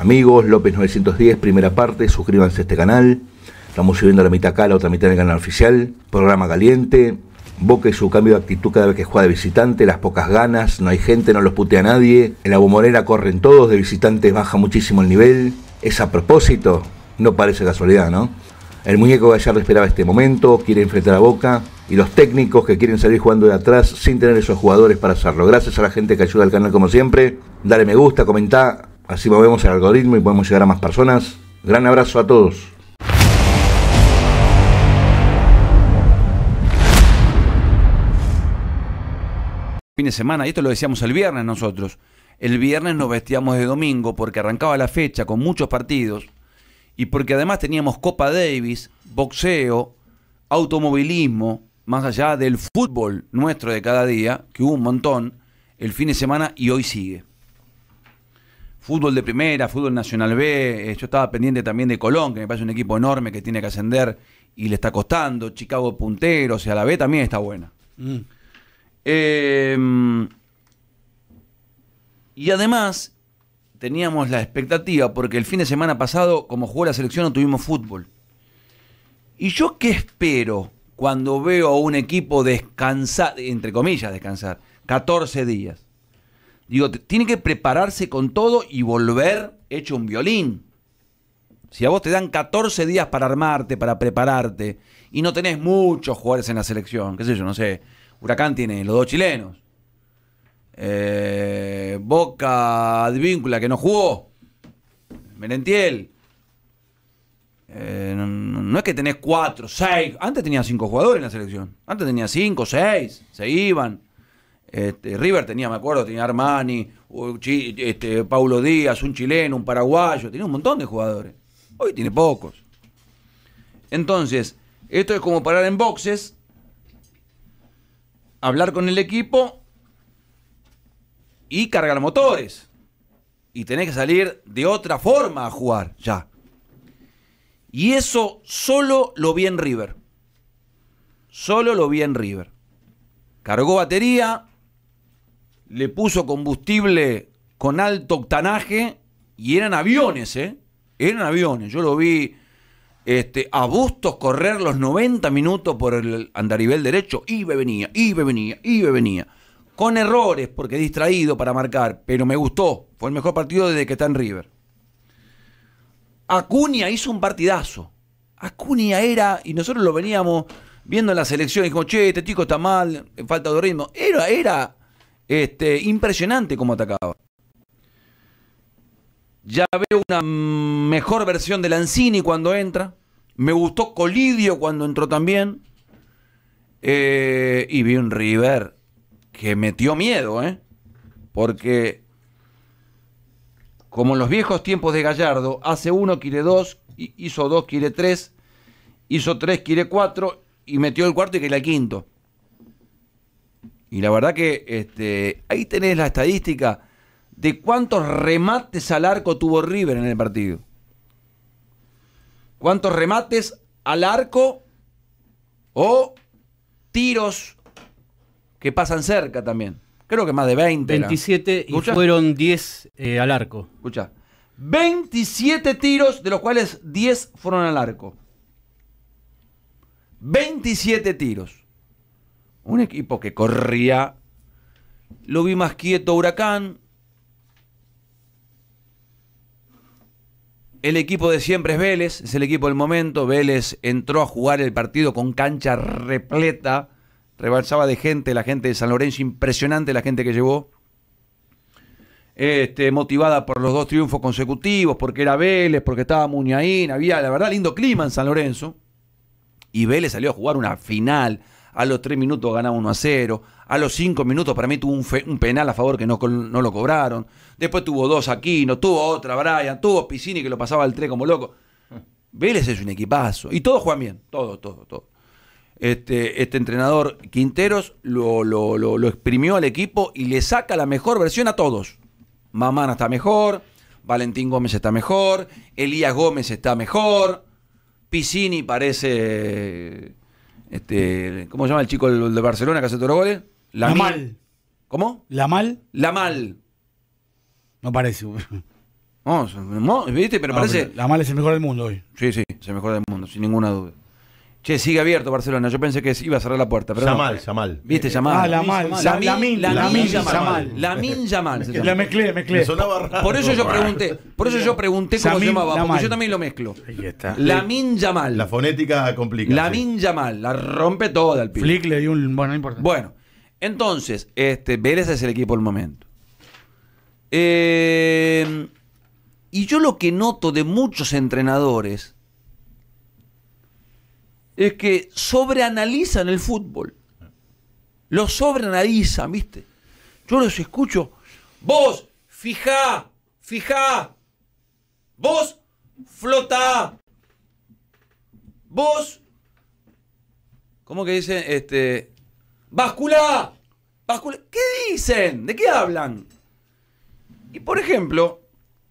Amigos, López 910, primera parte, suscríbanse a este canal. Estamos subiendo la mitad acá, la otra mitad del canal oficial. Programa caliente. Boca y su cambio de actitud cada vez que juega de visitante, las pocas ganas, no hay gente, no los putea nadie. En la bombonera corren todos, de visitantes baja muchísimo el nivel. Es a propósito, no parece casualidad, ¿no? El muñeco Gallardo esperaba este momento, quiere enfrentar a Boca y los técnicos que quieren salir jugando de atrás sin tener esos jugadores para hacerlo. Gracias a la gente que ayuda al canal como siempre. Dale me gusta, comenta, Así movemos el algoritmo y podemos llegar a más personas. Gran abrazo a todos. Fin de semana, y esto lo decíamos el viernes nosotros. El viernes nos vestíamos de domingo porque arrancaba la fecha con muchos partidos y porque además teníamos Copa Davis, boxeo, automovilismo, más allá del fútbol nuestro de cada día, que hubo un montón, el fin de semana y hoy sigue fútbol de primera, fútbol nacional B. Eh, yo estaba pendiente también de Colón, que me parece un equipo enorme que tiene que ascender y le está costando. Chicago puntero, o sea, la B también está buena. Mm. Em, y además teníamos la expectativa, porque el fin de semana pasado, como jugó la selección, no tuvimos fútbol. ¿Y yo qué espero cuando veo a un equipo descansar, entre comillas, descansar, 14 días? Digo, tiene que prepararse con todo y volver hecho un violín. Si a vos te dan 14 días para armarte, para prepararte, y no tenés muchos jugadores en la selección, qué sé yo, no sé, Huracán tiene los dos chilenos. Eh, Boca Advíncula, que no jugó. Merentiel. Eh, no, no, es que tenés cuatro, seis. Antes tenía cinco jugadores en la selección. Antes tenía cinco, seis. Se iban. Este, River tenía, me acuerdo, tenía Armani, este, Paulo Díaz, un chileno, un paraguayo, tenía un montón de jugadores. Hoy tiene pocos. Entonces, esto es como parar en boxes, hablar con el equipo y cargar motores. Y tenés que salir de otra forma a jugar ya. Y eso solo lo vi en River. Solo lo vi en River. Cargó batería, le puso combustible con alto octanaje y eran aviones, ¿eh? Eran aviones. Yo lo vi este, a bustos correr los 90 minutos por el andarivel derecho. Ibe venía, Ibe venía, Ibe venía. Con errores, porque distraído para marcar, pero me gustó. Fue el mejor partido desde que está en River. Acuña hizo un partidazo. Acuña era, y nosotros lo veníamos viendo en la selección, y dijimos, che, este chico está mal, falta de ritmo. Era, era este, impresionante como atacaba. Ya veo una mejor versión de Lanzini cuando entra. Me gustó Colidio cuando entró también. Eh, y vi un River que metió miedo, ¿eh? Porque, como en los viejos tiempos de Gallardo, hace uno, quiere dos, hizo dos, quiere tres, hizo tres, quiere cuatro, y metió el cuarto y que el quinto. Y la verdad que este, ahí tenés la estadística de cuántos remates al arco tuvo River en el partido. ¿Cuántos remates al arco o tiros que pasan cerca también? Creo que más de 20. 27 y fueron 10 eh, al arco. Escucha. 27 tiros, de los cuales 10 fueron al arco. 27 tiros. Un equipo que corría. Lo vi más quieto Huracán. El equipo de siempre es Vélez, es el equipo del momento. Vélez entró a jugar el partido con cancha repleta, rebalsaba de gente, la gente de San Lorenzo, impresionante la gente que llevó. Este, motivada por los dos triunfos consecutivos, porque era Vélez, porque estaba Muñaín, había, la verdad, lindo clima en San Lorenzo. Y Vélez salió a jugar una final a los tres minutos ganaba 1 a 0, a los cinco minutos para mí tuvo un, penal a favor que no, lo cobraron, después tuvo dos Aquino, tuvo otra Brian, tuvo Piscini que lo pasaba al 3 como loco. Vélez es un equipazo y todos juegan bien, todo, todo, todo. Este, este entrenador Quinteros lo, lo, lo exprimió al equipo y le saca la mejor versión a todos. Mamana está mejor, Valentín Gómez está mejor, Elías Gómez está mejor, Piscini parece este, ¿Cómo se llama el chico de Barcelona que hace todos los goles? La Mal ¿Cómo? La Mal No parece. No, ¿viste? Pero parece. la mal es el mejor del mundo hoy. Sí, sí, es el mejor del mundo, sin ninguna duda. Che, sigue abierto Barcelona. Yo pensé que iba a cerrar la puerta. Pero Jamal. no. ¿Viste? Eh, Yamal. Ah, La min, la min Yamal. Lamin Yamal. La mezclé, mezclé. Me sonaba raro. Por eso yo pregunté, por eso yo pregunté cómo se llamaba, porque yo también lo mezclo. Ahí está. La min Yamal. La fonética complica. La min Yamal. La rompe toda el pico. Flick le dio un... Bueno, no importa. Bueno, entonces, este, Vélez es el equipo del momento. Eh, y yo lo que noto de muchos entrenadores es que sobreanalizan el fútbol. Lo sobreanalizan, ¿viste? Yo los escucho. Vos, fijá, fija, Vos, flota, Vos, ¿cómo que dicen? Este, basculá. ¿Qué dicen? ¿De qué hablan? Y por ejemplo,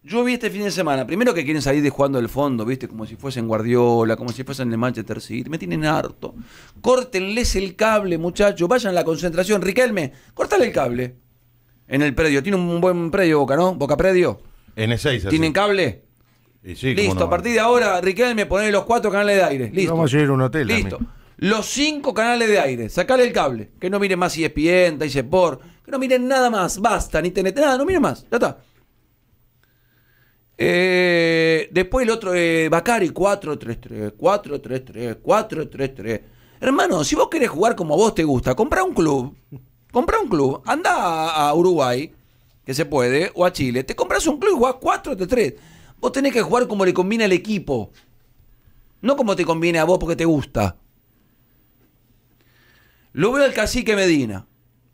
yo vi este fin de semana, primero que quieren salir de jugando del fondo, ¿viste? Como si fuesen Guardiola, como si fuesen el Manchester City. Me tienen harto. Córtenles el cable, muchachos. Vayan a la concentración. Riquelme, cortale el cable. En el predio. Tiene un buen predio, Boca, ¿no? Boca Predio. N6. E ¿Tienen cable? Y sí, Listo, a partir de ahora, Riquelme, poner los cuatro canales de aire. Listo. Vamos a ir a un hotel. Listo. Los cinco canales de aire. Sacale el cable. Que no miren más ESPN, por Que no miren nada más. Basta, ni TNT, nada. No miren más. Ya está. Eh, después el otro, eh, Bacari, 4-3-3, 4-3-3, 4-3-3. Hermano, si vos querés jugar como a vos te gusta, compra un club. Compra un club. Anda a, Uruguay, que se puede, o a Chile. Te compras un club y jugás 4 3 Vos tenés que jugar como le combina al equipo. No como te conviene a vos porque te gusta. Lo veo el cacique Medina.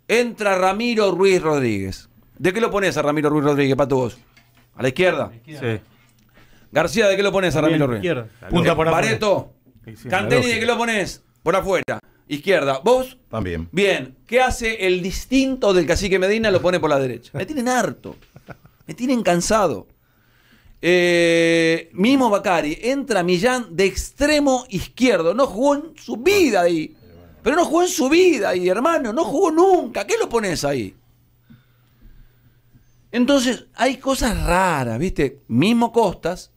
Entra Ramiro Ruiz Rodríguez. ¿De qué lo pones a Ramiro Ruiz Rodríguez, para tu voz? A la izquierda. Sí. García, ¿de qué lo pones a Ramiro Ruiz? Punta por afuera. Pareto. ¿de qué lo pones? Por afuera. Izquierda. ¿Vos? También. Bien. ¿Qué hace el distinto del cacique Medina? Lo pone por la derecha. Me tienen harto. Me tienen cansado. Eh, Mimo Bacari. Entra Millán de extremo izquierdo. No jugó en su vida ahí. Pero no jugó en su vida ahí, hermano. No jugó nunca. ¿Qué lo pones ahí? Entonces, hay cosas raras, ¿viste? Mismo Costas,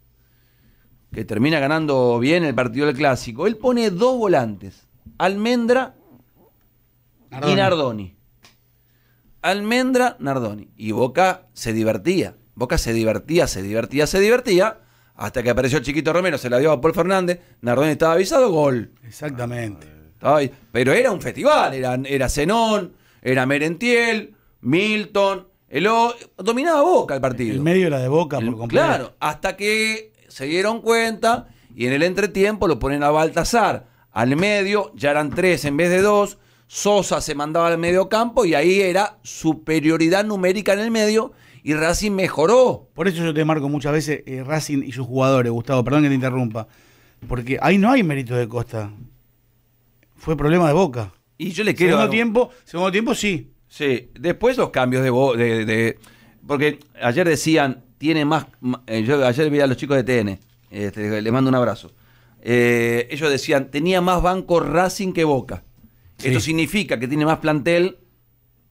que termina ganando bien el partido del clásico, él pone dos volantes, Almendra y Nardoni. Almendra, Nardoni. Y Boca se divertía. Boca se divertía, se divertía, se divertía. Hasta que apareció el Chiquito Romero, se la dio a Paul Fernández. Nardoni estaba avisado, gol. Exactamente. Pero era un festival. era Zenón, era Merentiel, Milton, lo dominaba Boca el partido. En medio era de Boca, por completo. Claro, hasta que se dieron cuenta y en el entretiempo lo ponen a Baltasar al medio, ya eran tres en vez de dos. Sosa se mandaba al medio campo y ahí era superioridad numérica en el medio y Racing mejoró. Por eso yo te marco muchas veces eh, Racing y sus jugadores, Gustavo, perdón que te interrumpa, porque ahí no hay mérito de Costa. Fue problema de Boca. Y yo le quiero. Segundo tiempo, segundo tiempo sí. Sí, después los cambios de, de, porque ayer decían, tiene más, eh, yo ayer vi a los chicos de TN, este, les mando un abrazo, eh, ellos decían, tenía más banco Racing que Boca. Esto significa que tiene más plantel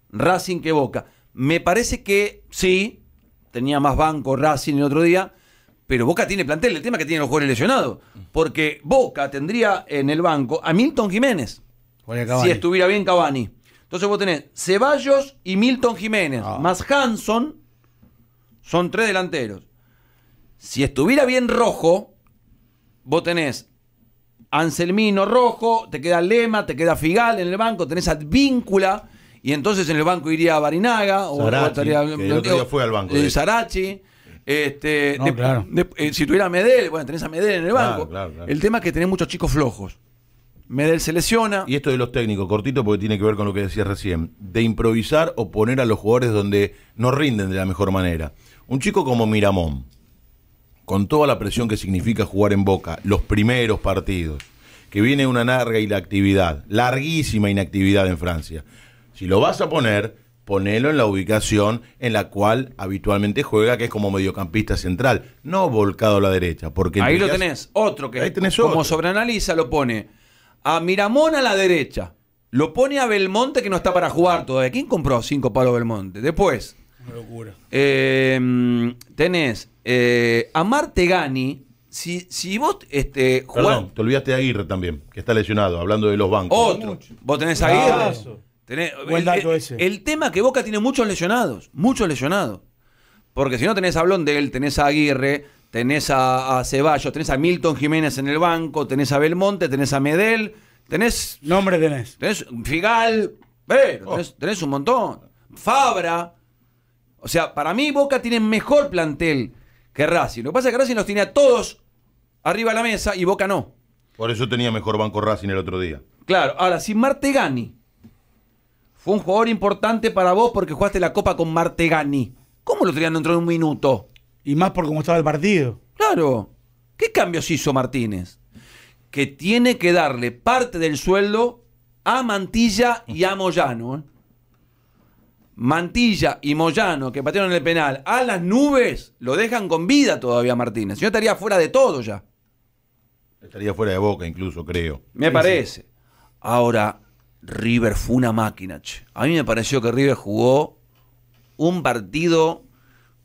Racing que Boca. Me parece que sí, tenía más banco Racing el otro día, pero Boca tiene plantel, el tema es que tiene los jugadores lesionados, porque Boca tendría en el banco a Milton Jiménez, si estuviera bien Cavani entonces vos tenés Ceballos y Milton Jiménez, ah. más Hanson, son tres delanteros. Si estuviera bien rojo, vos tenés Anselmino rojo, te queda Lema, te queda Figal en el banco, tenés Advíncula, y entonces en el banco iría Barinaga, o, Sarachi, estaría, que al banco. Eh, Sarachi. Este, eh, si tuviera Medel, bueno, tenés a Medel en el banco. el tema es que tenés muchos chicos flojos. Medel se Y esto de los técnicos, cortito porque tiene que ver con lo que decías recién, de improvisar o poner a los jugadores donde no rinden de la mejor manera. Un chico como Miramón, con toda la presión que significa jugar en Boca, los primeros partidos, que viene una larga inactividad, larguísima inactividad en Francia. Si lo vas a poner, ponelo en la ubicación en la cual habitualmente juega, que es como mediocampista central, no volcado a la derecha. Porque ahí lo tenés, otro que como sobreanaliza lo pone a Miramón a la derecha. Lo pone a Belmonte que no está para jugar todavía. ¿Quién compró cinco palos Belmonte? Después. Una locura. Eh, tenés eh, a Martegani. Si, si vos este, Perdón, te olvidaste de Aguirre también, que está lesionado, hablando de los bancos. Otro. Vos tenés a Aguirre. tenés, el, tema que Boca tiene muchos lesionados. Muchos lesionados. Porque si no tenés a Blondel, tenés a Aguirre tenés a, Ceballos, tenés a Milton Jiménez en el banco, tenés a Belmonte, tenés a Medel, tenés. Nombre tenés. Tenés Figal, oh. tenés, un montón. Fabra. O sea, para mí Boca tiene mejor plantel que Racing. Lo que pasa es que Racing los tenía a todos arriba de la mesa y Boca no. Por eso tenía mejor banco Racing el otro día. Claro, ahora, si Martegani fue un jugador importante para vos porque jugaste la Copa con Martegani, ¿cómo lo tenían dentro de un minuto? Y más por cómo estaba el partido. Claro. ¿Qué cambios hizo Martínez? Que tiene que darle parte del sueldo a Mantilla y a Moyano. ¿eh? Mantilla y Moyano, que patearon el penal, a las nubes, lo dejan con vida todavía Martínez. Yo estaría fuera de todo ya. Estaría fuera de boca incluso, creo. Me parece. Ahora, River fue una máquina. A mí me pareció que River jugó un partido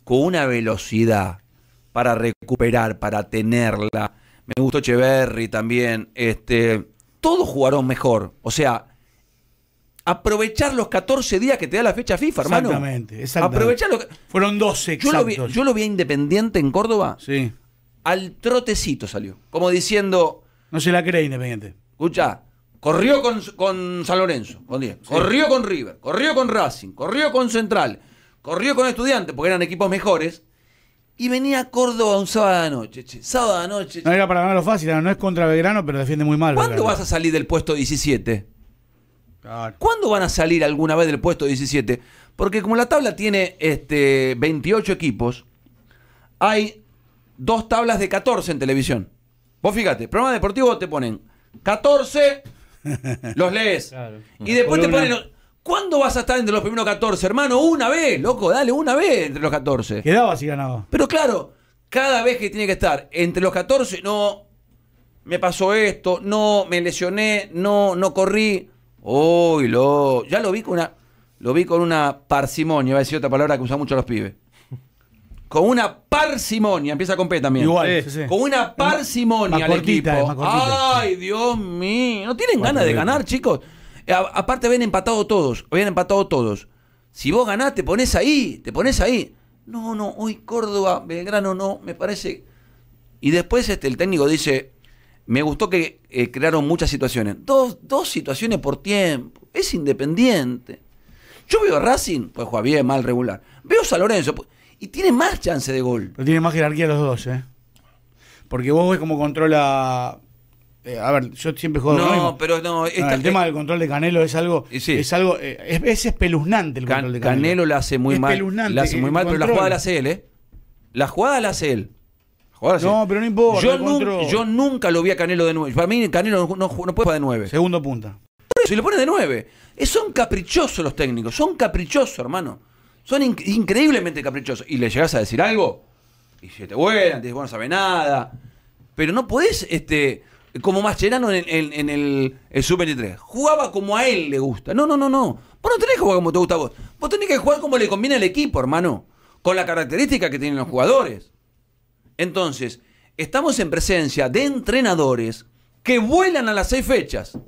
con una velocidad para recuperar, para tenerla. Me gustó Echeverry también. Este, todos jugaron mejor. O sea, aprovechar los 14 días que te da la fecha FIFA, hermano. Exactamente, exactamente. Aprovechar Fueron 12 exactos. Yo lo, vi, Independiente en Córdoba. Sí. Al trotecito salió. Como diciendo... No se la cree Independiente. Escucha, corrió con, San Lorenzo, Corrió con River, corrió con Racing, corrió con Central Corrió con estudiantes porque eran equipos mejores. Y venía a Córdoba un sábado de noche, Sábado de noche. No era para ganarlo fácil, no es contra Belgrano, pero defiende muy mal. ¿Cuándo vas a salir del puesto 17? ¿Cuándo van a salir alguna vez del puesto 17? Porque como la tabla tiene este, 28 equipos, hay dos tablas de 14 en televisión. Vos fíjate, programa deportivo te ponen 14, los lees. Y después te ponen ¿Cuándo vas a estar entre los primeros 14, hermano? Una vez, loco, dale una vez entre los 14. Quedaba si ganaba. Pero claro, cada vez que tiene que estar entre los 14, no, me pasó esto, no, me lesioné, no, no corrí. Uy, lo, ya lo vi con una, lo vi con una parsimonia, va a decir otra palabra que usan mucho los pibes. Con una parsimonia, empieza con P también. Igual, Con una parsimonia al equipo. Eh, Ay, Dios mío. No tienen ganas de ganar, chicos. Eh, aparte habían empatado todos, habían empatado todos. Si vos ganás, te pones ahí, te pones ahí. No, no, hoy Córdoba, Belgrano no, me parece. Y después este, el técnico dice, me gustó que eh, crearon muchas situaciones. Dos, situaciones por tiempo. Es independiente. Yo veo a Racing, pues juega bien, mal, regular. Veo a Lorenzo, pues, y tiene más chance de gol. tiene más jerarquía los dos, ¿eh? Porque vos ves cómo controla eh, a ver, yo siempre juego. No, pero no. Ah, el tema del control de Canelo es algo. Es algo. Eh, es, espeluznante el control de Canelo. Canelo la hace muy es mal. Lo hace muy mal, pero la jugada la hace él, ¿eh? La jugada la hace él. no, pero no importa. Yo, yo, nunca lo vi a Canelo de nueve. Para mí, Canelo no, no, puede jugar de nueve. Segundo punta. Si lo pone de nueve. Eh, son caprichosos los técnicos. Son caprichosos, hermano. Son increíblemente caprichosos. Y le llegas a decir algo. Y se te vuelan, te dices, bueno, no sabe nada. Pero no podés, este como Mascherano en, el, en el, el 23 Jugaba como a él le gusta. No, no, no, no. Vos no tenés que jugar como te gusta a vos. Vos tenés que jugar como le combina al equipo, hermano. Con la característica que tienen los jugadores. Entonces, estamos en presencia de entrenadores que vuelan a las seis fechas.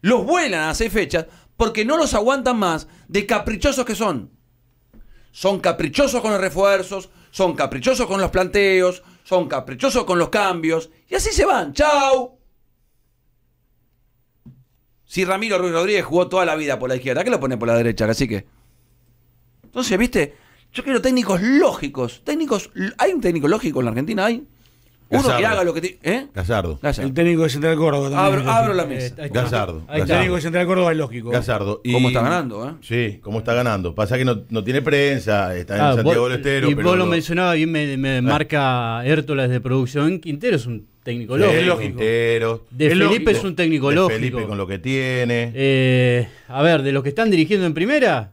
Los vuelan a las seis fechas porque no los aguantan más de caprichosos que son. Son caprichosos con los refuerzos, son caprichosos con los planteos, son caprichosos con los cambios y así se van. chao Si Ramiro Ruiz Rodríguez jugó toda la vida por la izquierda, ¿qué lo pone por la derecha? Así que. Entonces, viste, yo quiero técnicos lógicos. Técnicos. ¿Hay un técnico lógico en la Argentina? ¿Hay? Uno que haga lo que tiene. ¿Eh? Gazardo. El técnico de Central Córdoba Abro, la mesa. Eh, Gazardo. El técnico de Central Córdoba es lógico. Gazardo. ¿Cómo está ganando? Eh? Sí, ¿cómo está ganando? Pasa que no, no tiene prensa, está en ah, Santiago del Estero. Y vos lo, mencionaba mencionabas bien, me, eh. marca Hértolas de producción. Quintero es un técnico Es lógico. Quintero. De Felipe es un técnico de Felipe con lo que tiene. Eh, a ver, de los que están dirigiendo en primera,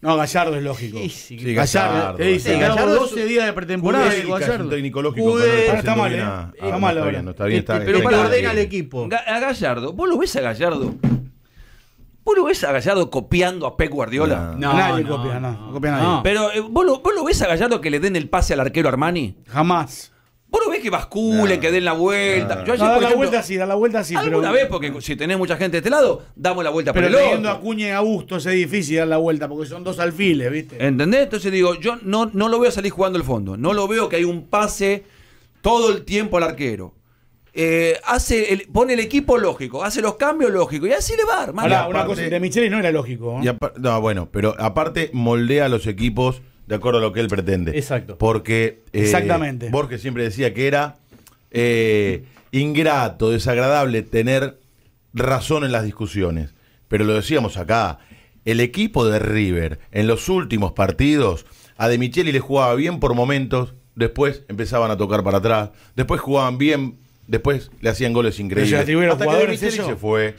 no, Gallardo es lógico. Sí, Gallardo. Gallardo 12 eh, días de pretemporada. Gallardo. Es un técnico lógico. ¿eh? Ah, está mal, está mal está Bien, está este, bien, pero para ordena al equipo. A Gallardo. ¿Vos lo ves a Gallardo? ¿Vos lo ves a Gallardo copiando a Pep Guardiola? No, nadie copia, no, copia nadie. Pero, eh, ¿vos lo, ¿vos lo ves a Gallardo que le den el pase al arquero Armani? Jamás. Vos no ves que basculen, que den la vuelta. No. la vuelta sí, da la vuelta sí. Alguna vez, porque si tenés mucha gente de este lado, damos la vuelta pero por a Acuña y a gusto, es difícil dar la vuelta, porque son dos alfiles, ¿viste? ¿Entendés? Entonces digo, yo no, no lo veo salir jugando el fondo. No lo veo que hay un pase todo el tiempo al arquero. Eh, hace el, pone el equipo lógico, hace los cambios lógicos y así le va, una cosa, de Michelis no era lógico. ¿eh? no, bueno, pero aparte moldea a los equipos de acuerdo a lo que él pretende. Exacto. Porque eh, Exactamente. Borges siempre decía que era eh, ingrato, desagradable tener razón en las discusiones. Pero lo decíamos acá, el equipo de River en los últimos partidos, a De Micheli le jugaba bien por momentos, después empezaban a tocar para atrás, después jugaban bien Después le hacían goles increíbles. Se a los jugadores. eso? se fue.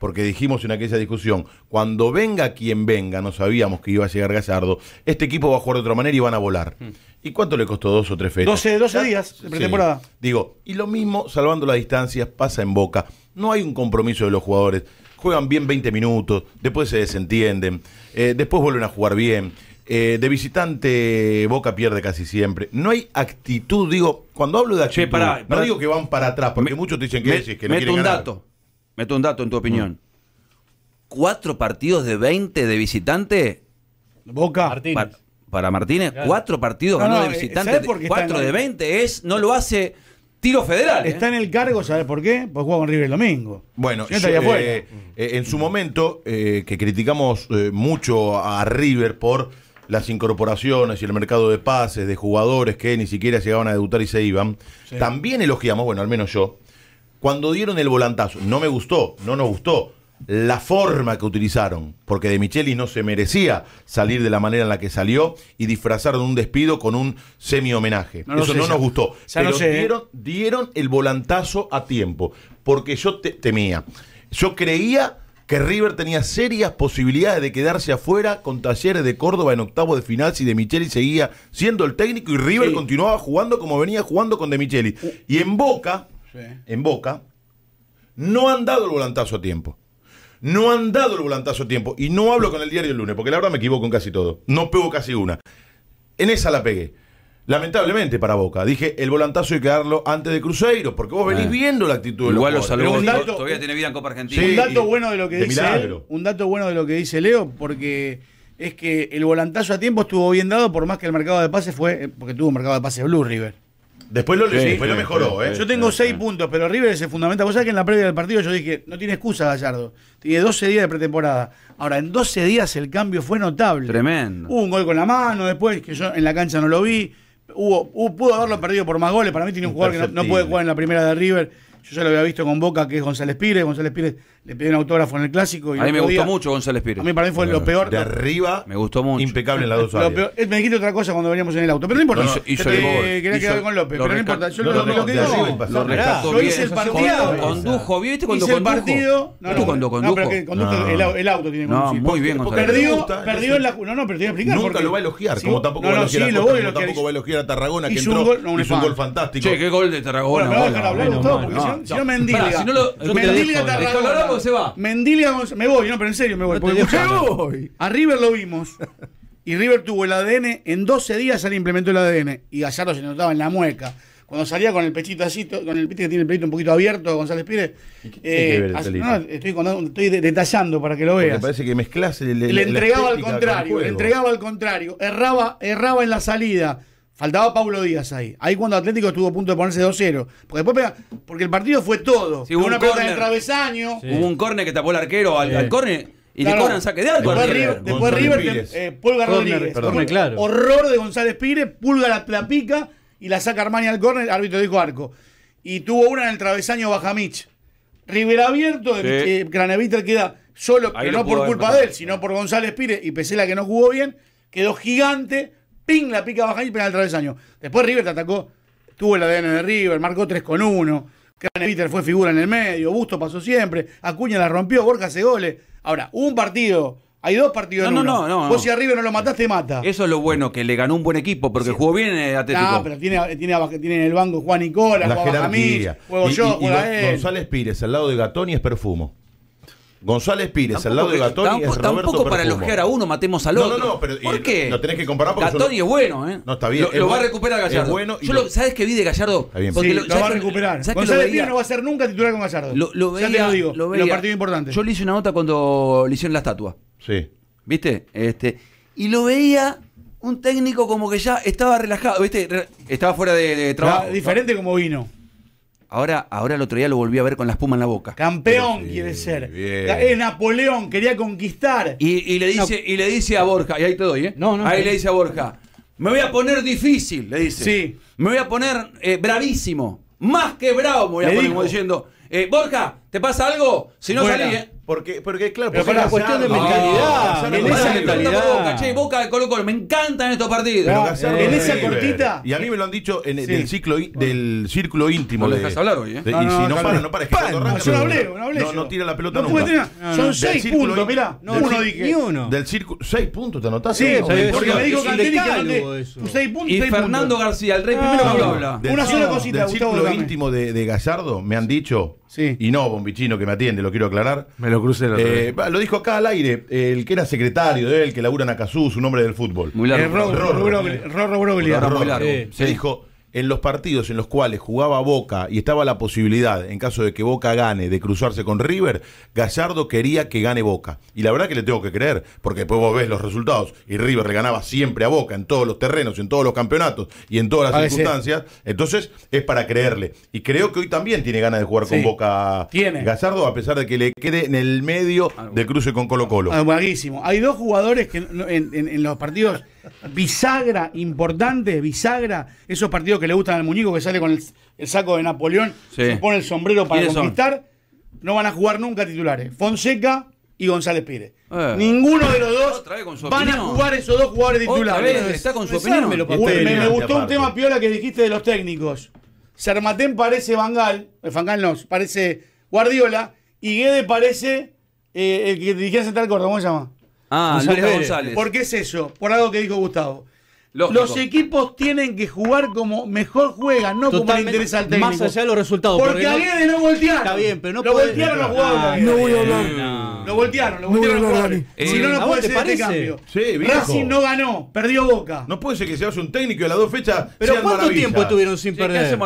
porque dijimos en aquella discusión: cuando venga quien venga, no sabíamos que iba a llegar Gallardo, este equipo va a jugar de otra manera y van a volar. Hmm. ¿Y cuánto le costó dos o tres fechas? 12, días de pretemporada. Digo, y lo mismo, salvando las distancias, pasa en boca. No hay un compromiso de los jugadores. Juegan bien 20 minutos, después se desentienden, eh, después vuelven a jugar bien. Eh, de visitante, Boca pierde casi siempre. No hay actitud, digo, cuando hablo de actitud, no digo que van para atrás, porque muchos te dicen que, me, que meto un dato, meto un dato en tu mm. opinión. Cuatro partidos de 20 de visitante. Boca. para Martínez, cuatro partidos ganó no, de visitante. Cuatro de 20 es, no lo hace tiro federal. Está ¿eh? en el cargo, ¿sabes por qué? Pues juega con River el domingo. Bueno, eh, en su momento, que criticamos mucho a River por las incorporaciones y el mercado de pases de jugadores que ni siquiera llegaban a debutar y se iban, también elogiamos, bueno, al menos yo, cuando dieron el volantazo. No me gustó, no nos gustó la forma que utilizaron, porque de Micheli no se merecía salir de la manera en la que salió y disfrazaron un despido con un semi-homenaje. Eso no nos gustó. pero ¿eh? dieron, dieron, el volantazo a tiempo, porque yo temía. Yo creía que River tenía serias posibilidades de quedarse afuera con Talleres de Córdoba en octavo de final si De Micheli seguía siendo el técnico y River continuaba jugando como venía jugando con De Micheli. Uh. Y en Boca, en Boca, no han dado el volantazo a tiempo. No han dado el volantazo a tiempo. Y no hablo con el diario el lunes, porque la verdad me equivoco en casi todo. No pego casi una. En esa la pegué. Lamentablemente para Boca. Dije el volantazo que darlo antes de Cruzeiro, porque vos venís ah. viendo la actitud Igual lo salvó, todavía tiene vida en Copa Argentina. un dato bueno de lo que dice un dato bueno de lo que dice Leo, porque es que el volantazo a tiempo estuvo bien dado, por más que el mercado de pases fue, eh, porque tuvo un mercado de pases Blue River. Después lo, lo mejoró, ¿eh? Yo tengo seis puntos, pero River se fundamenta. Vos sabés que en la previa del partido yo dije, no tiene excusa Gallardo. Tiene 12 días de pretemporada. Ahora, en 12 días el cambio fue notable. Tremendo. Hubo un gol con la mano, después, que yo en la cancha no lo vi Hubo, pudo haberlo perdido por más goles. Para mí tiene un mm, jugador que no, puede jugar en la primera de River yo ya lo había visto con Boca, que es González Pires. González Pires le pidió un autógrafo en el clásico. Y a mí me gustó mucho González Pires. A mí para mí fue lo peor. De arriba, me gustó mucho. Impecable en la dos lo Peor, eh, me dijiste otra cosa cuando veníamos en el auto, pero no importa. te, quería quedar con López, pero no importa. Yo lo, lo que digo. Lo rescató Yo hice el partido. Condujo, ¿viste cuando condujo? el partido. ¿Viste cuando condujo? No, pero que condujo el auto tiene que conducir. No, muy bien, Perdió, perdió en la. No, no, pero te voy a explicar. Nunca lo va a elogiar, como tampoco va a elogiar a Tarragona, que entró. Hizo un gol fantástico. Che, qué gol de Tarragona si no, Mendilga. si no lo, ¿eh? se Mendilga Me voy, no, pero en serio me voy. A River lo vimos. Y River tuvo el ADN. En 12 días se le implementó el ADN. Y Gallardo se notaba en la mueca cuando salía con el pechito así, con el que tiene el pechito un poquito abierto, González Pires. Eh, estoy, detallando para que lo veas. Me parece que mezclase el, Le entregaba al contrario, le entregaba al contrario, erraba, erraba en la salida, Faltaba Pablo Díaz ahí. Ahí cuando Atlético estuvo a punto de ponerse 2-0. Porque porque el partido fue todo. hubo una pelota en el travesaño. Hubo un córner que tapó el arquero al, córner. Y le cobran saque de arco Después, River, después River eh, Pulga Corner, Rodríguez. Horror de González Pires, Pulga la, pica y la saca Armani al córner, árbitro dijo arco. Y tuvo una en el travesaño Bajamich. River abierto, sí. Eh, eh, queda solo, pero no por culpa de él, sino por González Pires y Pesela que no jugó bien, quedó gigante ping, la pica baja y penal travesaño. Después River te atacó, tuvo el ADN de River, marcó 3 con 1. Craneviter fue figura en el medio, Busto pasó siempre, Acuña la rompió, Borja se gole. Ahora, un partido hay dos partidos no, No, no, no. Vos si River no lo mataste, mata. Eso es lo bueno, que le ganó un buen equipo, porque jugó bien el ah, Atlético. Ah, pero tiene, tiene, en el banco Juan Nicola, La Juan juego González Pires, al lado de y es perfumo. González Pires al lado de Gatoni para elogiar a uno matemos al otro. No, no, no, pero ¿Por eh, qué? Lo tenés que comparar porque Gatoni es bueno, ¿eh? No, está bien. Lo, va a recuperar Gallardo. lo, ¿Sabes qué vi de Gallardo? va a recuperar. González Pires no va a ser nunca titular con Gallardo. Lo, veía, ya te lo digo, lo los partidos importantes. Yo le hice una nota cuando le hicieron la estatua. Sí. ¿Viste? Este, y lo veía un técnico como que ya estaba relajado, ¿viste? Estaba fuera de trabajo. diferente como vino. Ahora, el otro día lo volví a ver con la espuma en la boca. Campeón quiere ser. Napoleón, quería conquistar. Y, le dice, y le dice a Borja, y ahí te doy, ¿eh? No, no, ahí le dice a Borja, me voy a poner difícil, le dice. Sí. Me voy a poner eh, bravísimo. Más que bravo me voy a poner, diciendo, eh, Borja, ¿te pasa algo? Si no salí, ¿eh? Porque, porque claro, pero porque la cuestión de mentalidad. en esa mentalidad. Boca, che, Boca de Colo Colo, me encantan estos partidos. en esa cortita. Y a mí me lo han dicho en, del, ciclo, del círculo íntimo. No de, dejas hablar hoy, ¿eh? no, y no, si no, para, no para. Es que arranca, yo no hablé, no No, tira la pelota nunca. Son seis puntos, mirá. No uno dije. Ni uno. Del círculo. Seis puntos, ¿te anotaste? Sí, porque me dijo que seis puntos. Y Fernando García, el rey primero ah, que habla. Una sola cosita, Del círculo íntimo de Gallardo me han dicho Sí. Y no Bombichino que me atiende, lo quiero aclarar. Me lo crucé. lo dijo acá al aire, el que era secretario de él, que labura en Nakazú, su nombre del fútbol. Muy largo. Rorro se dijo, en los partidos en los cuales jugaba Boca y estaba la posibilidad, en caso de que Boca gane, de cruzarse con River, Gallardo quería que gane Boca. Y la verdad que le tengo que creer, porque después vos ves los resultados y River le ganaba siempre a Boca en todos los terrenos, en todos los campeonatos y en todas las circunstancias. Entonces es para creerle. Y creo que hoy también tiene ganas de jugar con Boca tiene. Gallardo, a pesar de que le quede en el medio de cruce con Colo Colo. Hay dos jugadores que en, en los partidos bisagra importante, bisagra, esos partidos que le gustan al muñeco que sale con el, saco de Napoleón, se pone el sombrero para conquistar, no van a jugar nunca titulares. Fonseca y González Pires. Eh. Ninguno de los dos van a jugar esos dos jugadores titulares. está con su opinión. Me, gustó un tema piola que dijiste de los técnicos. Sarmatén parece Vangal, Fangal eh, no, parece Guardiola, y Guede parece eh, el que dirigía Central corto ¿cómo se llama? Ah, González, González. ¿Por qué es eso? Por algo que dijo Gustavo. Los equipos tienen que jugar como mejor juegan, no como le interesa al técnico. Más allá de los resultados. Porque, porque no, a no voltearon. Está bien, pero no Lo voltearon los jugadores. No voy a hablar. Lo voltearon, lo voltearon. si no, no eh, puede ser este cambio. Racing no ganó, perdió Boca. No puede ser que se un técnico y a las dos fechas. Pero ¿cuánto tiempo estuvieron sin perder? ¿Qué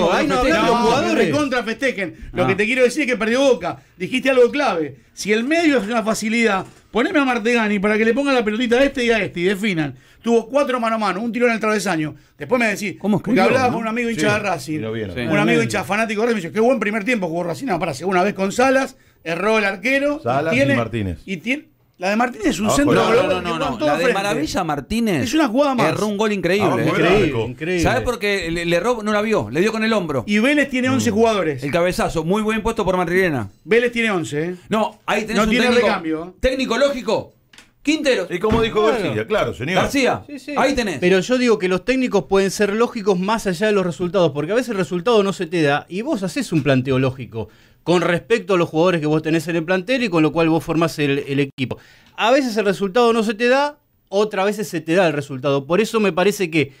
lo ahí no hablan los jugadores. contra festejen. Lo que ah. te quiero decir es que perdió Boca. Dijiste algo clave. Si el medio es una facilidad, poneme a Martegani para que le ponga la pelotita a este y a este y definan. Tuvo cuatro mano a mano, un tiro en el travesaño. Después me decís, ¿Cómo porque hablaba con un amigo hincha de Racing, un amigo hincha fanático de Racing, me qué buen primer tiempo jugó Racing, no, para segunda vez con Salas erró el arquero. Salas y, Martínez. Y tiene, la de Martínez es un centro. No, no, no, La de Maravilla Martínez. Es una jugada más. Erró un gol increíble. Eh. Increíble, increíble. ¿Sabes por qué? Le, robó, no la vio, le dio con el hombro. Y Vélez tiene 11 mm. jugadores. El cabezazo, muy buen puesto por Marilena Vélez tiene 11. Eh. No, ahí tenés no un tiene técnico, recambio. Técnico lógico. Quintero Y como dijo García, claro, señor. García, sí, ahí tenés. Pero yo digo que los técnicos pueden ser lógicos más allá de los resultados, porque a veces el resultado no se te da y vos haces un planteo lógico con respecto a los jugadores que vos tenés en el plantel y con lo cual vos formás el, equipo. A veces el resultado no se te da, otras veces se te da el resultado. Por eso me parece que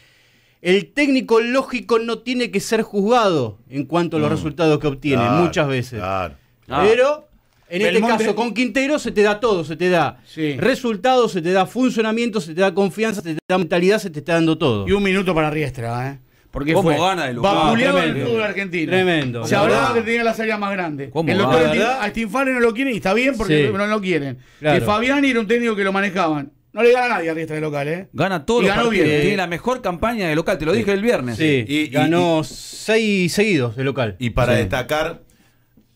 el técnico lógico no tiene que ser juzgado en cuanto a los mm. resultados que obtiene, muchas veces. Claro, ah. Pero en este caso con Quintero se te da todo, se te da resultados, se te da funcionamiento, se te da confianza, se te da mentalidad, se te está dando todo. Y un minuto para Riestra, ¿eh? Porque ¿Cómo gana el fútbol Tremendo. Se hablaba que tenía la serie más grande. En a no lo quieren y está bien porque no lo quieren. Fabián Que era un técnico que lo manejaban. No le gana a nadie a este de local, ¿eh? Gana todo bien. Tiene la mejor campaña de local, te lo dije el viernes. y, ganó seis seguidos de local. Y para destacar,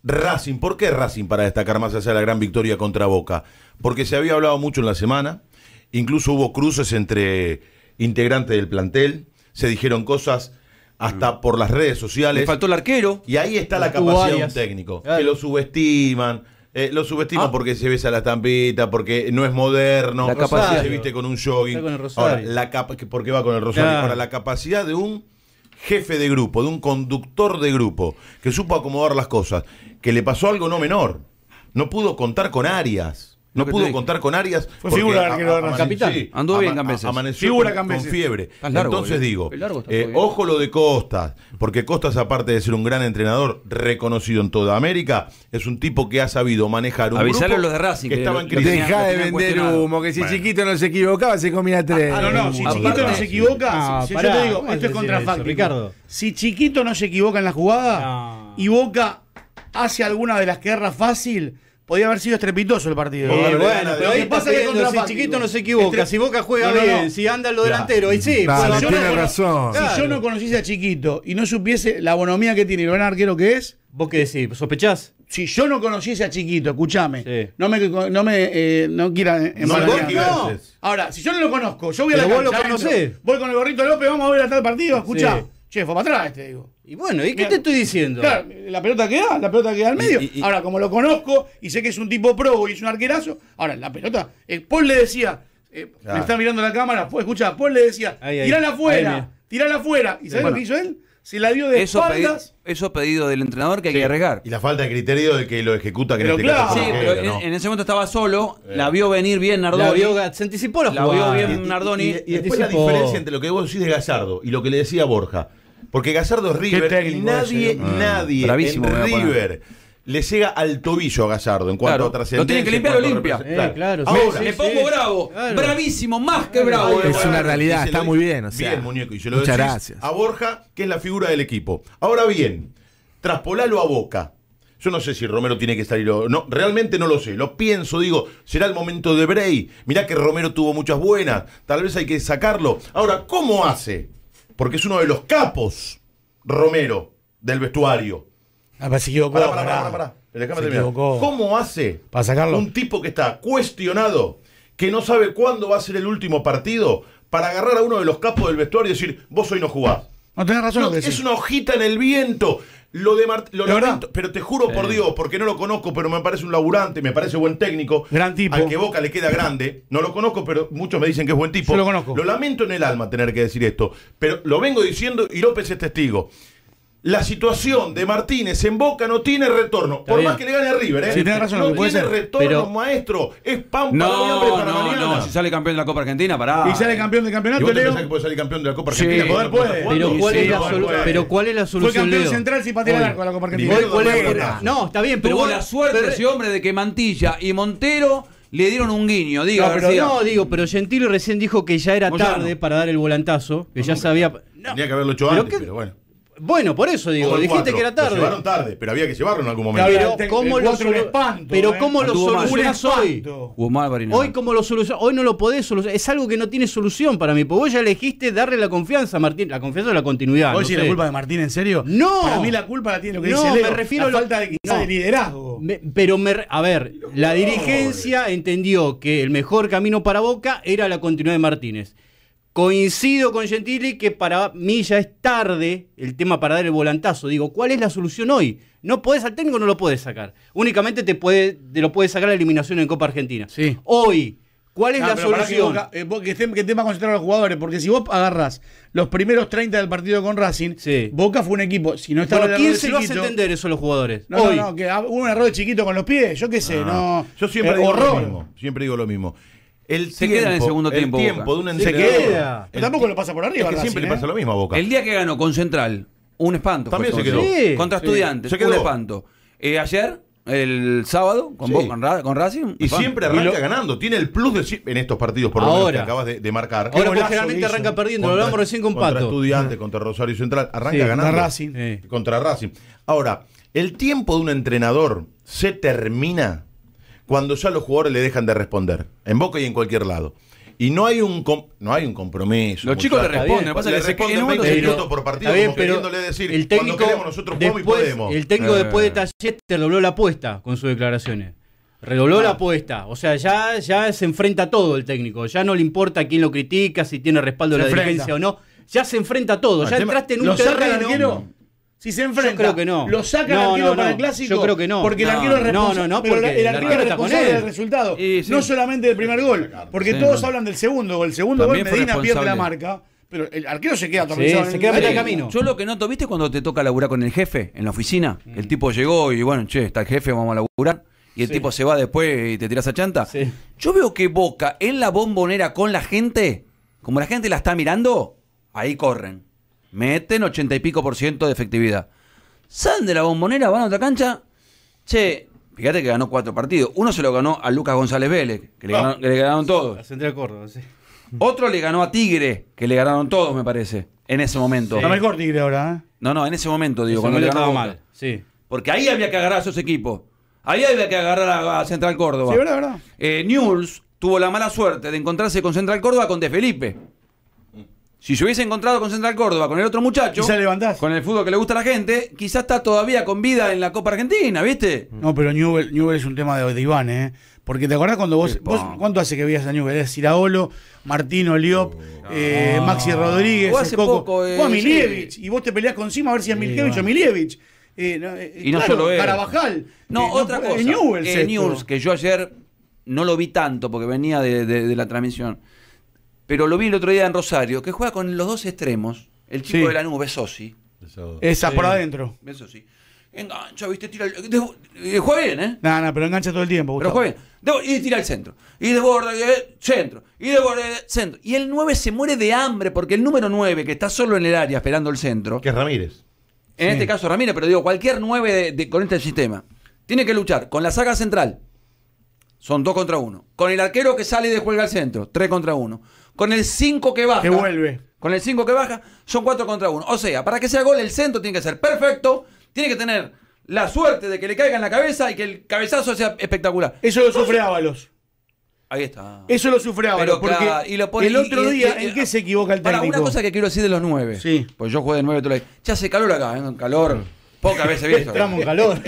Racing. ¿Por qué Racing para destacar más allá la gran victoria contra Boca? Porque se había hablado mucho en la semana. Incluso hubo cruces entre integrantes del plantel se dijeron cosas hasta mm. por las redes sociales. Le faltó el arquero. Y ahí está la capacidad de un técnico. Que lo subestiman. Eh, lo subestiman ah. porque se besa la estampita, porque no es moderno, la capacidad, se viste con un jogging. la capa porque va con el rosario. Para la capacidad de un jefe de grupo, de un conductor de grupo, que supo acomodar las cosas, que le pasó algo no menor. No pudo contar con Arias. No pudo contar con Arias. Fue figura arquero de Capitán. Sí, Anduvo bien Cambeses. Amaneció figura con, con fiebre. Entonces eh. digo, eh, ojo lo de Costas, porque Costas, aparte de ser un gran entrenador reconocido en toda América, es un tipo que ha sabido manejar un grupo los de Racing, que, Deja de vender humo, que si Chiquito no se equivocaba, se comía ah, tres. no, no, si Chiquito no se equivoca, yo te digo, esto es contrafacto. Ricardo. Si Chiquito no se equivoca en la jugada y Boca hace alguna de las guerras fáciles fácil Podía haber sido estrepitoso el partido. bueno, pero pasa que contra si Chiquito no se equivoca. Si Boca juega bien, si anda lo delantero. Y sí, si, yo razón. yo no conociese a Chiquito y no supiese la bonomía que tiene y lo gran arquero que es. ¿Vos qué decís? ¿Sospechás? Si yo no conociese a Chiquito, escuchame No me, no me eh, no quiera Ahora, si yo no lo conozco, yo voy a la cancha, voy con el gorrito López, vamos a ver hasta el partido, escuchá. Che, fue para atrás, te digo. Y bueno, ¿y qué te estoy diciendo? Claro, la pelota queda, la pelota queda al medio. ahora, como lo conozco y sé que es un tipo pro y es un arquerazo, ahora la pelota. Eh, Paul le decía, eh, me está mirando la cámara, pues, escuchar Paul le decía, tirala afuera, tirala afuera. ¿Y sabes lo que hizo él? Se la dio de eso espaldas. eso pedido del entrenador que hay que arreglar. Y la falta de criterio de que lo ejecuta, que este claro. sí, pero en, ese momento estaba solo, eh. la vio venir bien Nardoni. La vio, se anticipó la jugada. La vio bien Nardoni. Y, después la diferencia entre lo que vos decís de Gazzardo y lo que le decía Borja. Porque Gazzardo es River y nadie, eh. ah, nadie en River le llega al tobillo a Gasardo en cuanto a trascendencia. Lo tiene que limpiar o limpia. Eh, Ahora, me pongo bravo, bravísimo, más que bravo. Es eh. una realidad, está muy bien. bien, muñeco. Y yo lo muchas A Borja, que es la figura del equipo. Ahora bien, traspolalo a Boca. Yo no sé si Romero tiene que salir o no. Realmente no lo sé. Lo pienso, digo, será el momento de Bray. Mirá que Romero tuvo muchas buenas. Tal vez hay que sacarlo. Ahora, ¿cómo hace? porque es uno de los capos, Romero, del vestuario. Ah, pero se equivocó. Pará, ¿Cómo hace ¿Para un tipo que está cuestionado, que no sabe cuándo va a ser el último partido, para agarrar a uno de los capos del vestuario y decir, vos hoy no jugás? No tenés razón. es una hojita en el viento. Lo de Mart lo lamento, pero te juro por eh. Dios, porque no lo conozco, pero me parece un laburante, me parece buen técnico. Gran tipo. Al que Boca le queda grande. No lo conozco, pero muchos me dicen que es buen tipo. lo conozco. Lo lamento en el alma tener que decir esto, pero lo vengo diciendo y López es testigo la situación de Martínez en Boca no tiene retorno. por más que le gane a River, ¿eh? razón, no tiene retorno, maestro. Es pan no, no, No, si sale campeón de la Copa Argentina, pará. Y sale campeón del campeonato, ¿Y vos te que puede salir campeón de la Copa Argentina? Poder, puede. Pero, ¿cuál es la pero ¿cuál es la solución, Fue campeón central sin patear arco a la Copa Argentina. No, está bien, pero... Tuvo la suerte ese hombre de que Mantilla y Montero le dieron un guiño, diga. No, no, digo, pero Gentil recién dijo que ya era tarde para dar el volantazo, que ya sabía. No, Tenía que haberlo hecho antes, pero bueno. Bueno, por eso digo, dijiste que era tarde. Lo llevaron tarde, pero había que llevarlo en algún momento. Pero, ¿eh? ¿cómo lo, solucionas hoy? Hoy, ¿cómo lo solucionás? Hoy no lo podés solucionar. Es algo que no tiene solución para mí, porque vos ya elegiste darle la confianza a Martín. La confianza o la continuidad. ¿Vos no la culpa de Martín, en serio? No. Para mí la culpa la tiene lo que no, me refiero a la falta de, liderazgo. pero, me, a ver, la dirigencia entendió que el mejor camino para Boca era la continuidad de Martínez. Coincido con Gentili que para mí ya es tarde el tema para dar el volantazo. Digo, ¿cuál es la solución hoy? No puedes al técnico, no lo puedes sacar. Únicamente te, puede, te lo puede sacar la eliminación en Copa Argentina. Sí. Hoy, ¿cuál es ah, la solución? Eh, que, que, tema concentrar los jugadores, porque si vos agarras los primeros 30 del partido con Racing, Boca fue un equipo. Si no está ¿quién se lo hace entender eso los jugadores? No, no, que hubo un error de chiquito con los pies, yo qué sé, ah. no. Yo siempre eh, digo Siempre digo lo mismo se queda en el segundo tiempo. Se queda. El tampoco lo pasa por arriba. siempre le ¿eh? pasa lo mismo a Boca. El día que ganó con Central, un espanto. También se quedó. Contra Estudiantes, un espanto. Eh, ayer, el sábado, con vos, con, Racing. Y siempre arranca ganando. Tiene el plus de en estos partidos, por lo menos, que acabas de, marcar. Ahora, pues generalmente arranca perdiendo. lo hablamos recién con Pato. Contra Estudiantes, contra Rosario Central. Arranca ganando. Contra Racing. Ahora, el tiempo de un entrenador se termina cuando ya los jugadores le dejan de responder, en Boca y en cualquier lado. Y no hay un no hay un compromiso. Los chicos le responden, pasa le que responden 20 minutos por partido, queriéndole decir, el técnico, cuando queremos nosotros después, y podemos. El técnico eh. después de te redobló la apuesta con sus declaraciones. Redobló la ah. apuesta. O sea, ya, ya se enfrenta a todo el técnico. Ya no le importa quién lo critica, si tiene respaldo de la defensa o no. Ya se enfrenta a todo. Ah, ya entraste en un terreno. Si se enfrenta, yo creo que no. lo saca el arquero para el clásico. Yo creo que no. Porque el arquero es responsable. No, no, el arquero del resultado. No solamente del primer gol. Porque todos hablan del segundo gol. El segundo gol, Medina pierde la marca. Pero el arquero se queda atornillado. se queda en el camino. Yo lo que noto, ¿viste cuando te toca laburar con el jefe en la oficina? Mm. El tipo llegó y bueno, che, está el jefe, vamos a laburar. Y el tipo se va después y te tiras a chanta. Yo veo que Boca en la bombonera con la gente, como la gente la está mirando, ahí corren meten ochenta y pico por ciento de efectividad. Salen de la bombonera, van a otra cancha, che, fíjate que ganó cuatro partidos. Uno se lo ganó a Lucas González Vélez, ah. que le, ganaron, todos. A Central Córdoba, sí. Otro le ganó a Tigre, que le ganaron todos, me parece, en ese momento. No mejor Tigre ahora, ¿eh? No, no, en ese momento, digo, cuando le ganó mal. Sí. Porque ahí había que agarrar a esos equipos. Ahí había que agarrar a, Central Córdoba. Sí, verdad, eh, News tuvo la mala suerte de encontrarse con Central Córdoba con De Felipe. Si se hubiese encontrado con Central Córdoba, con el otro muchacho, con el fútbol que le gusta a la gente, quizás está todavía con vida en la Copa Argentina, ¿viste? No, pero Newell, es un tema de, Iván, ¿eh? Porque te acordás cuando vos, ¿Cuánto hace que veías a Newell? Es Iraolo, Martino Liop, oh, eh, Maxi Rodríguez, hace Poco, eh, vos a Milievich. Y vos te peleás con a ver si es Milievich o Milievich. Eh, no, eh, y no solo es Carabajal. No, otra cosa. Newell, Newell, que yo ayer no lo vi tanto porque venía de la transmisión. Pero lo vi el otro día en Rosario, que juega con los dos extremos. El chico de la nube, Sosi. Esa por adentro. Sossi. Engancha, viste, tira. Eh, juega bien, ¿eh? No, no, pero engancha todo el tiempo. Pero juega bien. y tira el centro. Y desborda, eh, centro. Y desborda, eh, centro. Y el 9 se muere de hambre porque el número 9, que está solo en el área esperando el centro. Que es Ramírez. En este caso Ramírez, pero digo, cualquier 9 con este sistema. Tiene que luchar con la saga central. Son 2 contra 1. Con el arquero que sale y juega al centro. 3 contra 1 con el 5 que baja. Que vuelve. Con el 5 que baja, son 4 contra 1. O sea, para que sea gol, el centro tiene que ser perfecto. Tiene que tener la suerte de que le caiga en la cabeza y que el cabezazo sea espectacular. Eso lo sufre Ábalos. Ahí está. Eso lo sufre Ábalos. Porque y el otro día, ¿en qué se equivoca el técnico? Para una cosa que quiero decir de los 9. Sí. Pues yo jugué de 9 todo Ya hace calor acá, en ¿eh? calor. Mm. Pocas veces visto. Entramos en calor.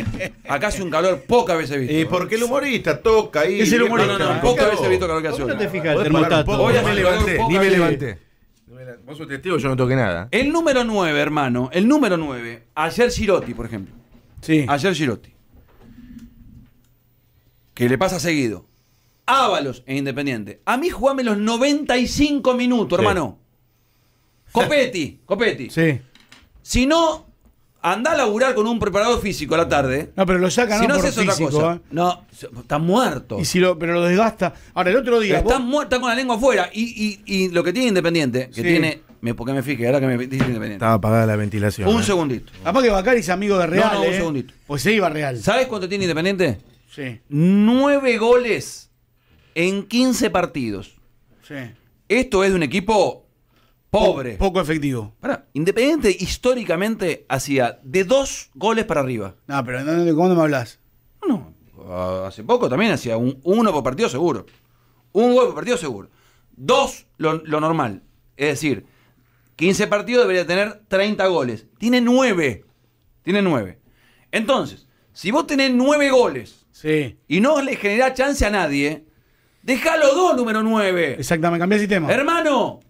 Acá hace un calor pocas veces visto. ¿Y por qué el humorista toca ahí? Es el humorista. No, no, no, pocas veces visto calor que hace. No te fijas el termostato. Hoy me levanté, ni me levanté. Vos sos testigo, yo no toqué nada. El número 9, hermano, el número 9, ayer Girotti, por ejemplo. Sí. Ayer Girotti. Que le pasa seguido. Ábalos e Independiente. A mí jugame los 95 minutos, hermano. Copetti, Copetti. Sí. Si no, Anda a laburar con un preparado físico a la tarde. No, pero lo sacan si no, no por físico, cosa. ¿eh? No, está muerto. pero lo desgasta. Ahora, el otro día. Está, con la lengua afuera. Y, y, lo que tiene Independiente, que tiene. Me, porque me fijé, ahora que me dice Independiente. Estaba apagada la ventilación. Un ¿eh? segundito. Además que Bacari es amigo de Real. No, no, un ¿eh? segundito. Pues se iba Real. ¿Sabes cuánto tiene Independiente? Sí. Nueve goles en 15 partidos. Sí. Esto es de un equipo Pobre. poco efectivo. Independiente históricamente hacía de dos goles para arriba. Ah, no, pero ¿de no me hablas? No, no. Hace poco también hacía un, uno por partido seguro. Un gol por partido seguro. Dos, lo, normal. Es decir, 15 partidos debería tener 30 goles. Tiene 9. Tiene 9. Entonces, si vos tenés nueve goles sí. y no le generás chance a nadie, déjalo dos, número 9. Exactamente, cambié el sistema. Hermano,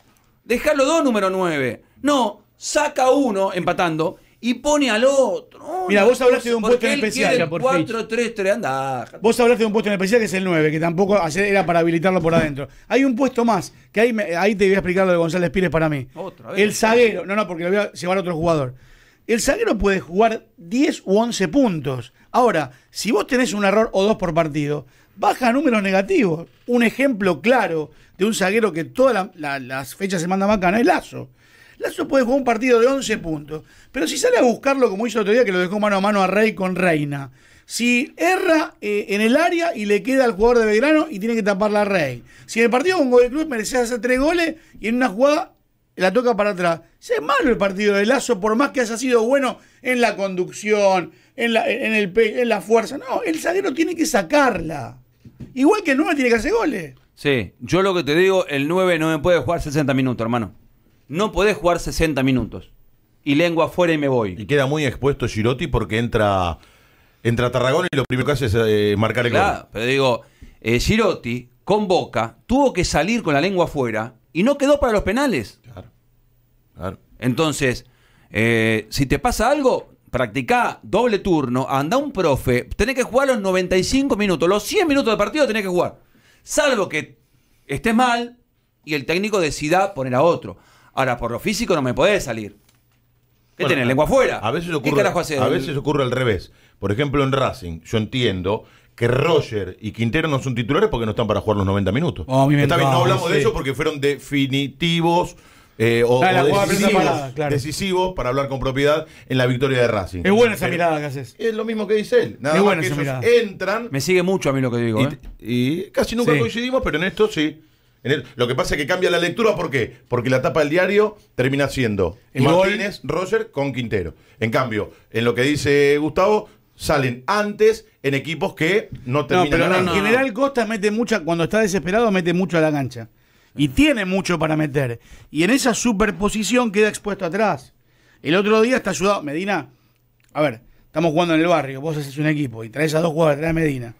Dejalo dos número 9. No, saca uno empatando y pone al otro. Mira, vos hablaste de un puesto en especial. Por 4, 3, 3, anda. Vos hablaste de un puesto especial que es el 9, que tampoco era para habilitarlo por adentro. Hay un puesto más, que ahí, ahí te voy a explicar lo de González Pires para mí. Otra El zaguero, no, no, porque lo voy a llevar a otro jugador. El zaguero puede jugar 10 u 11 puntos. Ahora, si vos tenés un error o dos por partido, baja números negativos. Un ejemplo claro de un zaguero que todas las fechas se manda macana es Lazo. Lazo puede jugar un partido de 11 puntos, pero si sale a buscarlo como hizo el otro día, que lo dejó mano a mano a Rey con Reina. Si erra eh, en el área y le queda al jugador de Belgrano y tiene que tapar la Rey. Si en el partido con Godoy Club mereces hacer tres goles y en una jugada la toca para atrás. es malo el partido de Lazo, por más que haya sido bueno en la conducción, en en en la fuerza. No, el zaguero tiene que sacarla. Igual que el 9 tiene que hacer goles. Sí, yo lo que te digo, el 9 no me puede jugar 60 minutos, hermano. No podés jugar 60 minutos. Y lengua afuera y me voy. Y queda muy expuesto Girotti porque entra, entra Tarragona y lo primero que hace es eh, marcar el claro, Pero digo, eh, Girotti con Boca tuvo que salir con la lengua afuera y no quedó para los penales. Claro. claro. Entonces, eh, si te pasa algo, practicá doble turno, anda un profe, tenés que jugar los 95 minutos, los 100 minutos de partido tenés que jugar. Salvo que estés mal y el técnico decida poner a otro. Ahora, por lo físico no me podés salir. ¿Qué bueno, tenés? ¿Lengua afuera? A veces ocurre, A veces ocurre al revés. Por ejemplo, en Racing, yo entiendo que Roger y Quintero no son titulares porque no están para jugar los 90 minutos. Oh, no hablamos de eso porque fueron definitivos eh, o, decisivo, para hablar con propiedad en la victoria de Racing. Es buena esa eh, mirada que haces. Es lo mismo que dice él. entran. Me sigue mucho a mí lo que digo. Y, ¿eh? casi nunca coincidimos, pero en esto sí. lo que pasa es que cambia la lectura, ¿por qué? Porque la tapa del diario termina siendo Martínez, Roger con Quintero. En cambio, en lo que dice Gustavo, salen antes en equipos que no terminan. en general Costa mete mucha, cuando está desesperado, mete mucho a la cancha y tiene mucho para meter. Y en esa superposición queda expuesto atrás. El otro día está ayudado. Medina, a ver, estamos jugando en el barrio, vos haces un equipo y traes a dos jugadores, traes a Medina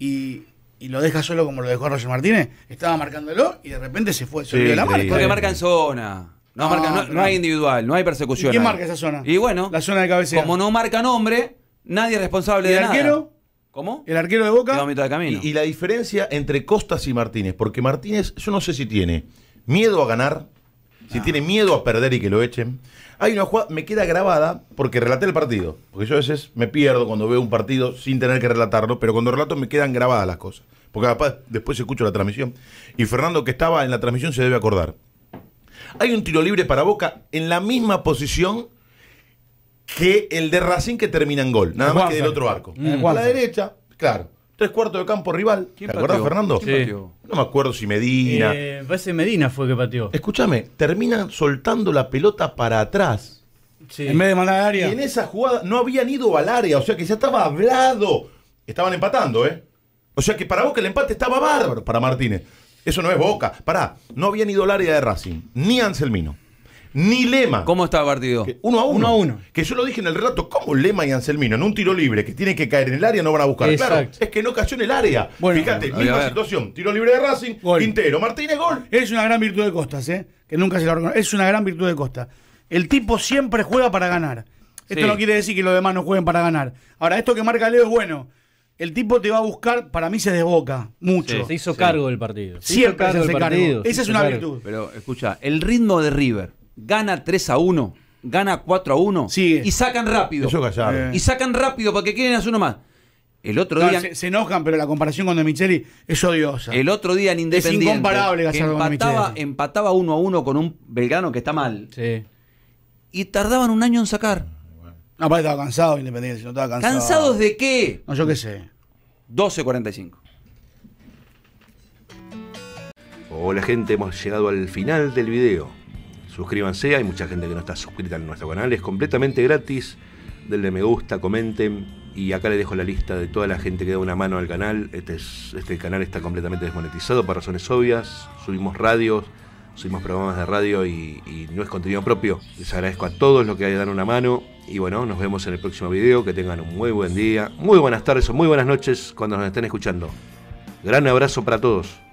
y, lo dejas solo como lo dejó Roger Martínez, estaba marcándolo y de repente se fue, se la marca. Porque marcan zona. No, ah, marca, no, hay individual, no hay persecución. ¿Y ¿Quién marca esa zona? Y bueno, Como no marca nombre, nadie es responsable de arquero? ¿Cómo? El arquero de Boca. Y, la diferencia entre Costas y Martínez, porque Martínez, yo no sé si tiene miedo a ganar, si tiene miedo a perder y que lo echen. Hay una jugada, me queda grabada porque relaté el partido. Porque yo a veces me pierdo cuando veo un partido sin tener que relatarlo, pero cuando relato me quedan grabadas las cosas. Porque después escucho la transmisión. Y Fernando, que estaba en la transmisión, se debe acordar. Hay un tiro libre para Boca en la misma posición que el de Racing que termina en gol, nada más que del otro arco. A la derecha, claro. Tres cuartos de campo rival. ¿Te acuerdas, Fernando? No me acuerdo si Medina. parece eh, Medina fue que pateó. Escúchame, terminan soltando la pelota para atrás. Sí. En vez de área. Y en esa jugada no habían ido al área, o sea que ya estaba hablado. Estaban empatando, ¿eh? O sea que para vos que el empate estaba bárbaro para Martínez. Eso no es boca. Pará, no habían ido al área de Racing, ni Anselmino ni Lema. ¿Cómo está el partido? uno a uno. Que yo lo dije en el relato, ¿cómo Lema y Anselmino en un tiro libre que tiene que caer en el área no van a buscar? Claro, es que no cayó en el área. Fíjate, misma situación. Tiro libre de Racing, gol. Martínez, gol. Es una gran virtud de Costas, ¿eh? Que nunca se la Es una gran virtud de Costa. El tipo siempre juega para ganar. Esto no quiere decir que los demás no jueguen para ganar. Ahora, esto que marca Leo es bueno. El tipo te va a buscar, para mí se desboca mucho. se hizo cargo del partido. Siempre se, hizo cargo Partido, Esa es una virtud. Pero escucha, el ritmo de River gana 3 a 1, gana 4 a 1 y sacan rápido. Eso callado. Y sacan rápido porque quieren hacer uno más. El otro día. se, enojan, pero la comparación con De Micheli es odiosa. El otro día en Independiente. Es incomparable que empataba, empataba uno a 1 con un belgano que está mal. Sí. Y tardaban un año en sacar. No, aparte estaba cansado Independiente, no estaba cansado. ¿Cansados de qué? No, yo qué sé. 12.45. Hola gente, hemos llegado al final del video. Suscríbanse, hay mucha gente que no está suscrita en nuestro canal, es completamente gratis. Denle me gusta, comenten y acá les dejo la lista de toda la gente que da una mano al canal. Este, este canal está completamente desmonetizado por razones obvias. Subimos radios, subimos programas de radio y, no es contenido propio. Les agradezco a todos los que hayan una mano. Y bueno, nos vemos en el próximo video. Que tengan un muy buen día, muy buenas tardes o muy buenas noches cuando nos estén escuchando. Gran abrazo para todos.